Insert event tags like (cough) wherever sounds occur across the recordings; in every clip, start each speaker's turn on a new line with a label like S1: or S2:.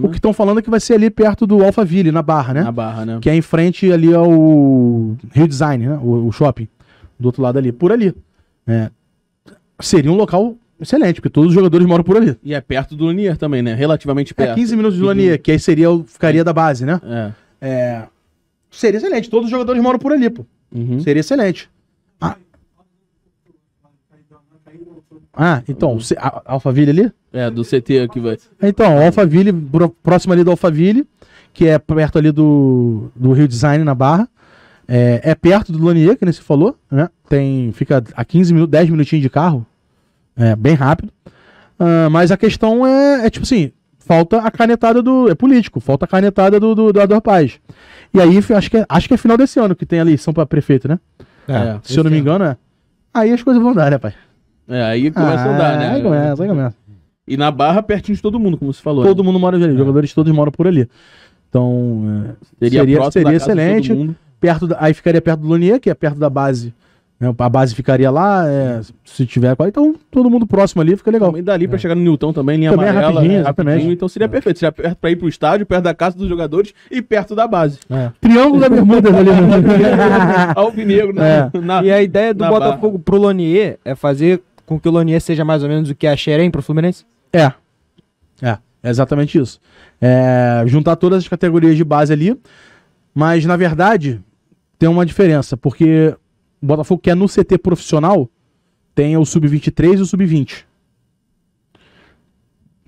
S1: O uhum. que estão falando é que vai ser ali perto do Alphaville, na Barra, né? Na Barra, né? Que é em frente ali ao Rio Design, né? O, o shopping. Do outro lado ali. Por ali. É. Seria um local excelente, porque todos os jogadores moram por ali. E é perto do Lanier também, né? Relativamente é, perto. É 15 minutos do Lanier, uhum. que aí seria, ficaria é. da base, né? É. é. Seria excelente. Todos os jogadores moram por ali, pô. Uhum. Seria excelente. Ah, então, Alphaville ali? É, do CT aqui vai. Então, Alphaville, próximo ali do Alphaville, que é perto ali do, do Rio Design na Barra. É, é perto do Lanier, que nem se falou, né? Tem, fica a 15 minutos, 10 minutinhos de carro. É bem rápido. Uh, mas a questão é, é tipo assim, falta a canetada do. É político, falta a canetada do, do, do Ador Paz. E aí, acho que, é, acho que é final desse ano que tem a eleição para prefeito, né? É, se eu não me engano, é. Aí as coisas vão dar, né, pai? É, aí começa ah, a andar, ah, né? Aí começa, aí começa. E na Barra, pertinho de todo mundo, como você falou. Né? Todo né? mundo mora ali, os é. jogadores todos moram por ali. Então, é, seria, seria, seria excelente. Perto da, aí ficaria perto do Lunier, que é perto da base. Né? A base ficaria lá, é, se tiver qual, então todo mundo próximo ali fica legal. E dali para é. chegar no Newton também, linha também amarela, é rapidinho, é, rapidinho, então seria perfeito. Seria perto para ir pro estádio, perto da casa dos jogadores e perto da base. Triângulo da Bermuda ali. (laughs) Alvinegro, né? e a ideia do Botafogo pro Lonier é fazer com que o Lonier seja mais ou menos o que é Xerém pro Fluminense? É. é. É, exatamente isso. É, juntar todas as categorias de base ali, mas na verdade tem uma diferença, porque o Botafogo quer no CT profissional tem o sub-23 e o sub-20.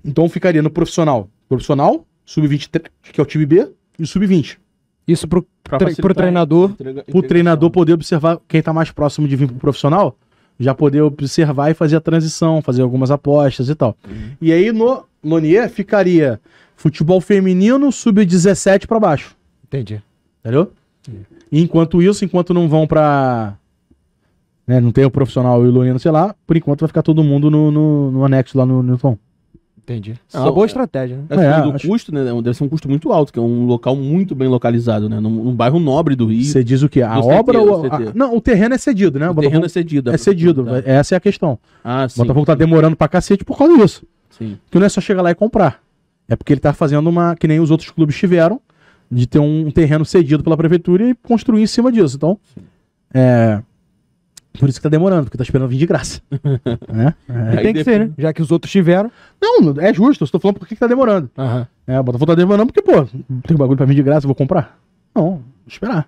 S1: Então ficaria no profissional, profissional, sub-23, que é o time B, e o sub-20. Isso pro, tre pro treinador, entrega, pro treinador poder observar quem tá mais próximo de vir pro profissional já poder observar e fazer a transição, fazer algumas apostas e tal. Uhum. E aí no Lonier ficaria futebol feminino sub-17 para baixo. Entendi. Entendeu? E enquanto isso, enquanto não vão para né, não tem o profissional e o Lonier, sei lá, por enquanto vai ficar todo mundo no, no, no anexo lá no Newton. Entendi. É uma boa estratégia, né? É, é do acho... custo, né? É deve ser um custo muito alto, que é um local muito bem localizado, né? Num, num bairro nobre do Rio. Você diz o que? A obra CT, ou. A... Não, o terreno é cedido, né? O, o terreno é cedido. É, é cedido. Tá. Essa é a questão. Ah, sim. O Botafogo tá demorando pra cacete por causa disso. Sim. Que não é só chegar lá e comprar. É porque ele tá fazendo uma. que nem os outros clubes tiveram, de ter um terreno cedido pela prefeitura e construir em cima disso. Então. Sim. É por isso que tá demorando, porque tá esperando vir de graça. (laughs) né? é, tem que ser, né? Já que os outros tiveram. Não, é justo, eu estou falando por que tá demorando. Uhum. É, o Botafogo tá demorando porque, pô, tem bagulho pra vir de graça, eu vou comprar. Não, vou esperar.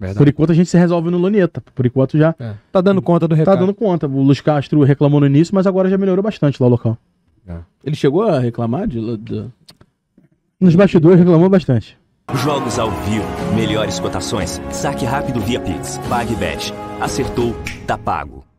S1: Verdade. Por enquanto a gente se resolve no Loneta. Por enquanto já. É. Tá dando conta do tá recado. Tá dando conta. O Luiz Castro reclamou no início, mas agora já melhorou bastante lá o local. É. Ele chegou a reclamar de. de... Nos bastidores reclamou bastante. Jogos ao vivo, melhores cotações, saque rápido via Pix, PagBet. Acertou, tá pago.